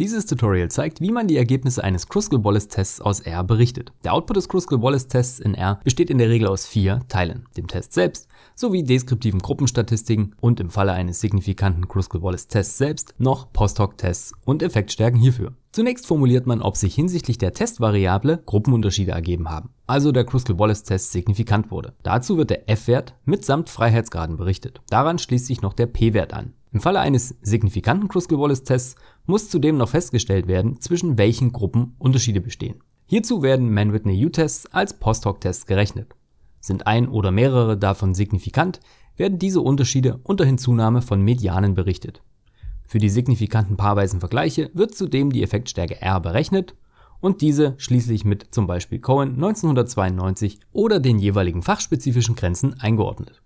Dieses Tutorial zeigt, wie man die Ergebnisse eines Kruskal-Wallis-Tests aus R berichtet. Der Output des Kruskal-Wallis-Tests in R besteht in der Regel aus vier Teilen, dem Test selbst, sowie deskriptiven Gruppenstatistiken und im Falle eines signifikanten Kruskal-Wallis-Tests selbst noch Post-Hoc-Tests und Effektstärken hierfür. Zunächst formuliert man, ob sich hinsichtlich der Testvariable Gruppenunterschiede ergeben haben, also der Kruskal-Wallis-Test signifikant wurde. Dazu wird der F-Wert mitsamt Freiheitsgraden berichtet. Daran schließt sich noch der P-Wert an. Im Falle eines signifikanten kruskal Wallace tests muss zudem noch festgestellt werden, zwischen welchen Gruppen Unterschiede bestehen. Hierzu werden Man whitney u tests als Post-Hoc-Tests gerechnet. Sind ein oder mehrere davon signifikant, werden diese Unterschiede unter Hinzunahme von Medianen berichtet. Für die signifikanten paarweisen Vergleiche wird zudem die Effektstärke R berechnet und diese schließlich mit zum Beispiel Cohen 1992 oder den jeweiligen fachspezifischen Grenzen eingeordnet.